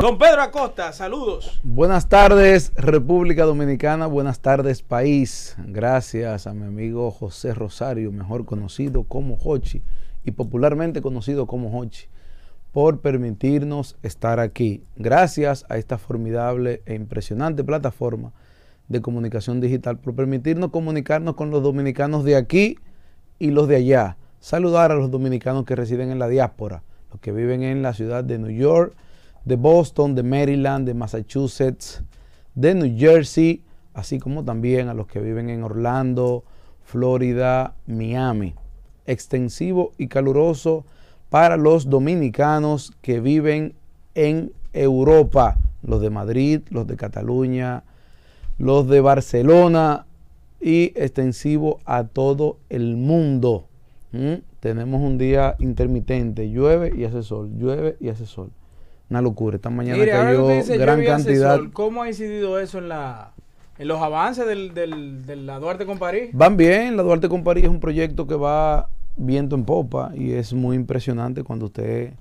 Don Pedro Acosta, saludos. Buenas tardes, República Dominicana. Buenas tardes, país. Gracias a mi amigo José Rosario, mejor conocido como Hochi y popularmente conocido como Hochi, por permitirnos estar aquí. Gracias a esta formidable e impresionante plataforma de comunicación digital por permitirnos comunicarnos con los dominicanos de aquí y los de allá. Saludar a los dominicanos que residen en la diáspora, los que viven en la ciudad de New York de Boston, de Maryland, de Massachusetts, de New Jersey, así como también a los que viven en Orlando, Florida, Miami. Extensivo y caluroso para los dominicanos que viven en Europa, los de Madrid, los de Cataluña, los de Barcelona y extensivo a todo el mundo. ¿Mm? Tenemos un día intermitente, llueve y hace sol, llueve y hace sol. Una locura. Esta mañana cayó gran cantidad. ¿Cómo ha incidido eso en la en los avances del, de la Duarte con París? Van bien. La Duarte con París es un proyecto que va viento en popa y es muy impresionante cuando usted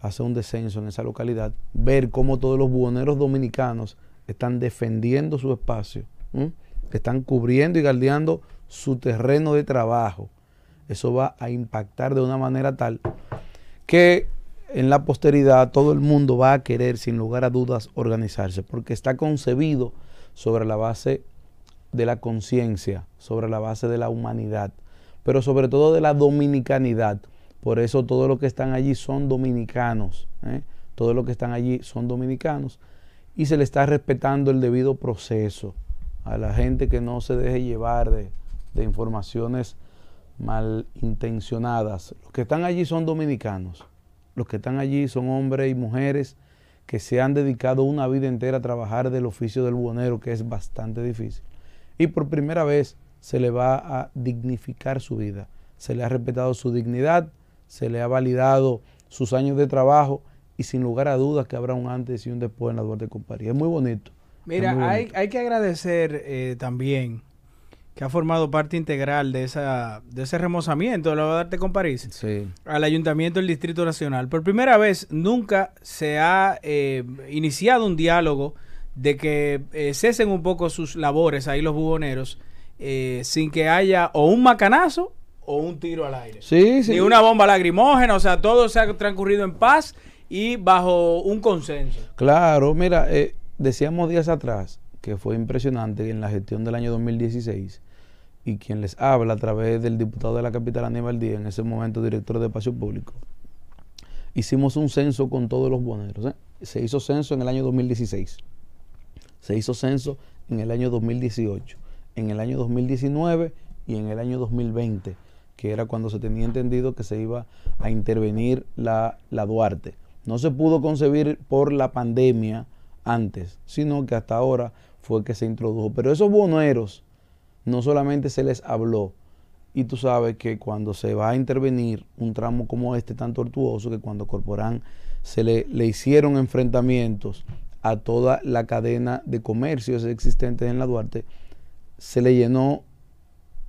hace un descenso en esa localidad, ver cómo todos los buhoneros dominicanos están defendiendo su espacio, están cubriendo y galdeando su terreno de trabajo. Eso va a impactar de una manera tal que en la posteridad todo el mundo va a querer, sin lugar a dudas, organizarse, porque está concebido sobre la base de la conciencia, sobre la base de la humanidad, pero sobre todo de la dominicanidad. Por eso todos los que están allí son dominicanos, ¿eh? todos los que están allí son dominicanos, y se le está respetando el debido proceso a la gente que no se deje llevar de, de informaciones malintencionadas. Los que están allí son dominicanos. Los que están allí son hombres y mujeres que se han dedicado una vida entera a trabajar del oficio del buhonero, que es bastante difícil. Y por primera vez se le va a dignificar su vida. Se le ha respetado su dignidad, se le ha validado sus años de trabajo y sin lugar a dudas que habrá un antes y un después en la Duarte Comparía. Es muy bonito. Mira, Hay, que agradecer eh, también que ha formado parte integral de, esa, de ese remozamiento voy a darte con París, al Ayuntamiento del Distrito Nacional. Por primera vez, nunca se ha eh, iniciado un diálogo de que eh, cesen un poco sus labores ahí los buboneros, eh, sin que haya o un macanazo o un tiro al aire. Ni una bomba lacrimógena o sea, todo se ha transcurrido en paz y bajo un consenso. Claro, mira, decíamos días atrás que fue impresionante en la gestión del año 2016 y quien les habla a través del diputado de la capital Aníbal Díaz, en ese momento director de espacio público, hicimos un censo con todos los boneros. ¿eh? Se hizo censo en el año 2016, se hizo censo en el año 2018, en el año 2019 y en el año 2020, que era cuando se tenía entendido que se iba a intervenir la, la Duarte. No se pudo concebir por la pandemia antes, sino que hasta ahora fue que se introdujo. Pero esos boneros no solamente se les habló, y tú sabes que cuando se va a intervenir un tramo como este tan tortuoso, que cuando Corporán se le, hicieron enfrentamientos a toda la cadena de comercios existentes en la Duarte, se le llenó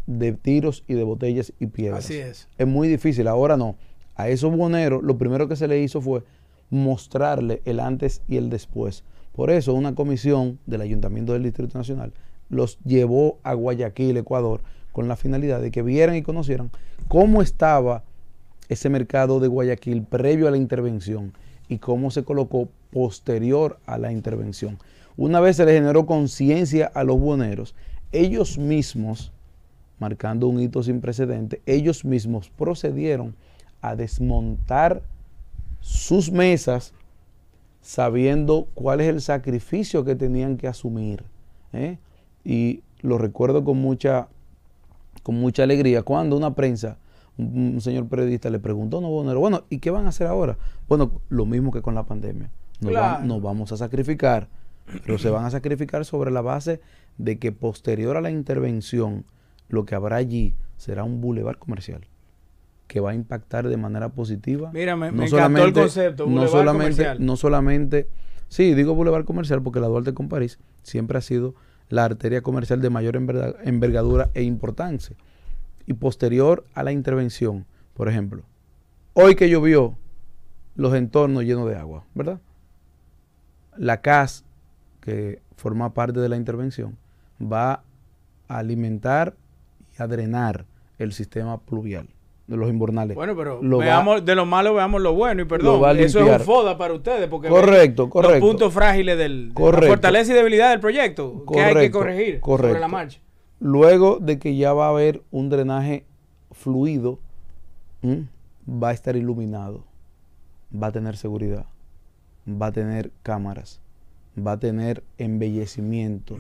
de tiros y de botellas y piedras. Así es. Es muy difícil, ahora no. A esos buhoneros lo primero que se le hizo fue mostrarle el antes y el después. Por eso una comisión del Ayuntamiento del Distrito Nacional los llevó a Guayaquil, Ecuador, con la finalidad de que vieran y conocieran cómo estaba ese mercado de Guayaquil previo a la intervención y cómo se colocó posterior a la intervención. Una vez se le generó conciencia a los buhoneros, ellos mismos, marcando un hito sin precedente, ellos mismos procedieron a desmontar sus mesas sabiendo cuál es el sacrificio que tenían que asumir. ¿eh? y lo recuerdo con mucha, con mucha alegría cuando una prensa, un, señor periodista le preguntó no, bueno, ¿y qué van a hacer ahora? Bueno, lo mismo que con la pandemia. Nos, vamos a sacrificar, pero se van a sacrificar sobre la base de que posterior a la intervención, lo que habrá allí será un bulevar comercial que va a impactar de manera positiva. Mira, me, encantó el concepto, no solamente, No solamente, sí, digo bulevar comercial porque la Duarte con París siempre ha sido la arteria comercial de mayor envergadura e importancia. Y posterior a la intervención, por ejemplo, hoy que llovió, los entornos llenos de agua, ¿verdad? La CAS, que forma parte de la intervención, va a alimentar y a drenar el sistema pluvial de los inbornales. Bueno, pero veamos, de lo malo veamos lo bueno y perdón. Eso es un foda para ustedes porque correcto, correcto. los puntos frágiles del, de fortaleza y debilidad del proyecto correcto, que hay que corregir correcto. la marcha. Luego de que ya va a haber un drenaje fluido, va a estar iluminado, va a tener seguridad, va a tener cámaras, va a tener embellecimiento,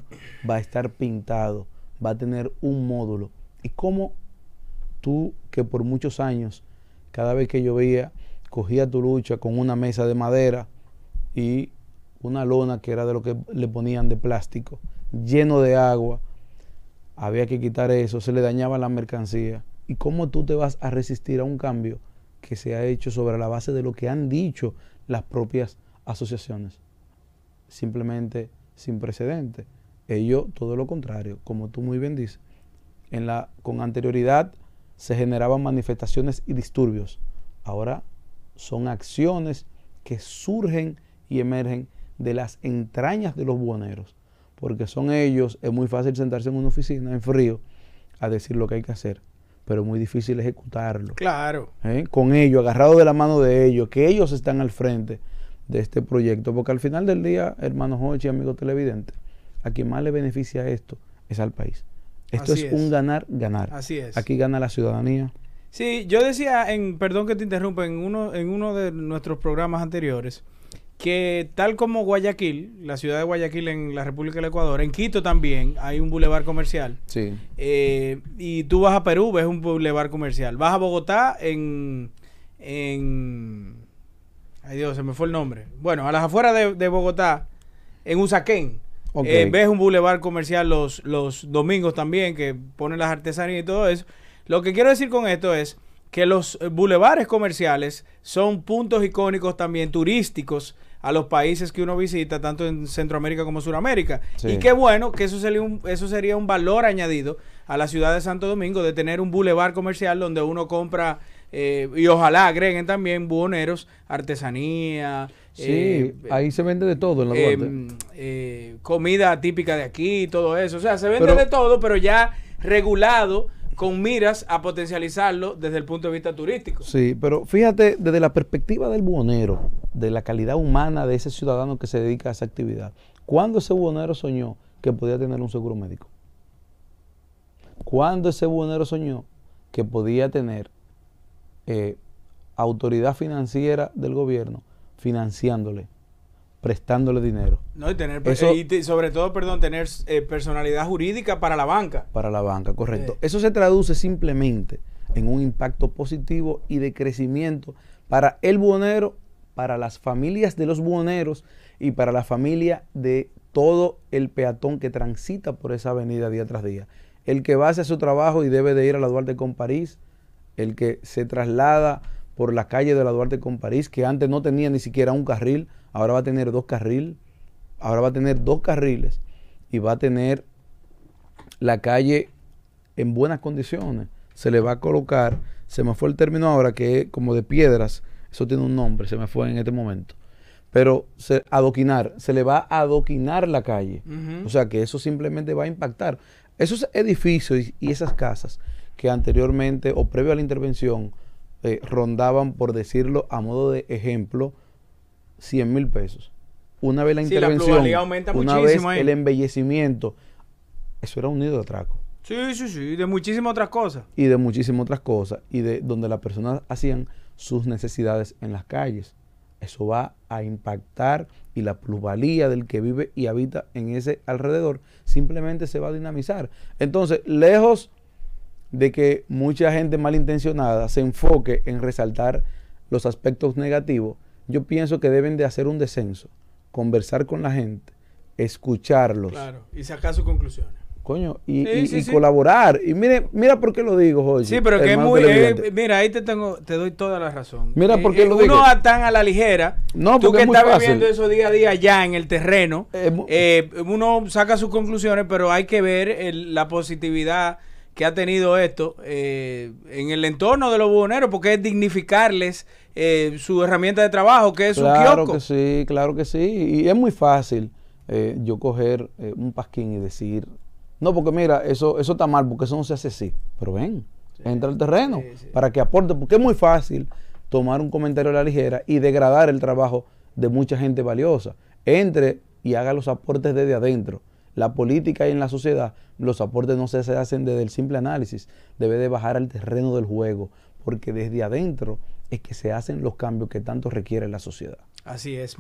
va a estar pintado, va a tener un módulo. ¿Y cómo tú que por muchos años, cada vez que llovía, cogía tu lucha con una mesa de madera y una lona que era de lo que le ponían de plástico, lleno de agua. Había que quitar eso, se le dañaba la mercancía. ¿Y cómo tú te vas a resistir a un cambio que se ha hecho sobre la base de lo que han dicho las propias asociaciones? Simplemente sin precedente. Ellos todo lo contrario, como tú muy bien dices. En la, con anterioridad se generaban manifestaciones y disturbios. Ahora son acciones que surgen y emergen de las entrañas de los buhoneros, porque son ellos, es muy fácil sentarse en una oficina en frío a decir lo que hay que hacer, pero es muy difícil ejecutarlo. Claro. ¿eh? Con ellos, agarrado de la mano de ellos, que ellos están al frente de este proyecto, porque al final del día, hermanos y amigos televidentes, a quien más le beneficia esto es al país. Esto es, un ganar, ganar. Así es. Aquí gana la ciudadanía. Sí, yo decía, perdón que te interrumpa, en uno, en uno de nuestros programas anteriores, que tal como Guayaquil, la ciudad de Guayaquil en la República del Ecuador, en Quito también hay un bulevar comercial. Sí. Eh, y tú vas a Perú, ves un bulevar comercial. Vas a Bogotá en... en ay Dios, se me fue el nombre. Bueno, a las afueras de, de Bogotá, en Usaquén en eh, vez ves un bulevar comercial los, los domingos también, que ponen las artesanías y todo eso. Lo que quiero decir con esto es que los bulevares comerciales son puntos icónicos también turísticos a los países que uno visita, tanto en Centroamérica como en Sudamérica. Y qué bueno que eso sería, un, eso sería un valor añadido a la ciudad de Santo Domingo de tener un bulevar comercial donde uno compra eh, y ojalá agreguen también buhoneros, artesanía. Sí, eh, ahí se vende de todo en la em, eh, comida típica de aquí, todo eso. O sea, se vende de todo, pero ya regulado con miras a potencializarlo desde el punto de vista turístico. Sí, pero fíjate, desde la perspectiva del buhonero, de la calidad humana de ese ciudadano que se dedica a esa actividad, ¿cuándo ese buhonero soñó que podía tener un seguro médico? ¿Cuándo ese buhonero soñó que podía tener eh, autoridad financiera del gobierno financiándole, prestándole dinero. No, y tener, y sobre todo, perdón, tener eh, personalidad jurídica para la banca. Para la banca, correcto. Eh. Eso se traduce simplemente en un impacto positivo y de crecimiento para el buonero, para las familias de los buoneros y para la familia de todo el peatón que transita por esa avenida día tras día. El que va hacer su trabajo y debe de ir a la Duarte con París, el que se traslada por la calle de la Duarte con París, que antes no tenía ni siquiera un carril, ahora va a tener dos carriles, ahora va a tener dos carriles y va a tener la calle en buenas condiciones. Se le va a colocar, se me fue el término ahora que es como de piedras, eso tiene un nombre, se me fue en este momento. Pero se, adoquinar, se le va a adoquinar la calle. O sea que eso simplemente va a impactar. Esos edificios y esas casas que anteriormente o previo a la intervención eh, rondaban, por decirlo a modo de ejemplo, 100 mil pesos. Una vez la intervención, aumenta una vez el embellecimiento, eso era un nido de atraco. Sí, sí, sí, de muchísimas otras cosas. Y de muchísimas otras cosas, y de donde las personas hacían sus necesidades en las calles. Eso va a impactar y la plusvalía del que vive y habita en ese alrededor simplemente se va a dinamizar. Entonces, lejos de que mucha gente malintencionada se enfoque en resaltar los aspectos negativos, yo pienso que deben de hacer un descenso, conversar con la gente, escucharlos. y sacar sus conclusiones. Coño, y, colaborar. Y mire, mira por qué lo digo, Jorge. Sí, pero que es muy. Eh, mira, ahí te tengo, te doy toda la razón. Mira eh, eh, uno digo. tan a la ligera. No, Tú que estás fácil. eso día a día ya en el terreno, uno saca sus conclusiones, pero hay que ver la positividad que ha tenido esto eh, en el entorno de los buhoneros, porque es dignificarles eh, su herramienta de trabajo, que es su kiosco. Claro que sí, claro que sí. Y es muy fácil eh, yo coger un pasquín y decir, no, porque mira, eso, eso está mal, porque eso no se hace así. Pero ven, entra al terreno para que aporte, porque es muy fácil tomar un comentario a la ligera y degradar el trabajo de mucha gente valiosa. Entre y haga los aportes desde adentro la política y en la sociedad, los aportes no se hacen desde el simple análisis, debe de bajar al terreno del juego, porque desde adentro es que se hacen los cambios que tanto requiere la sociedad. Así es.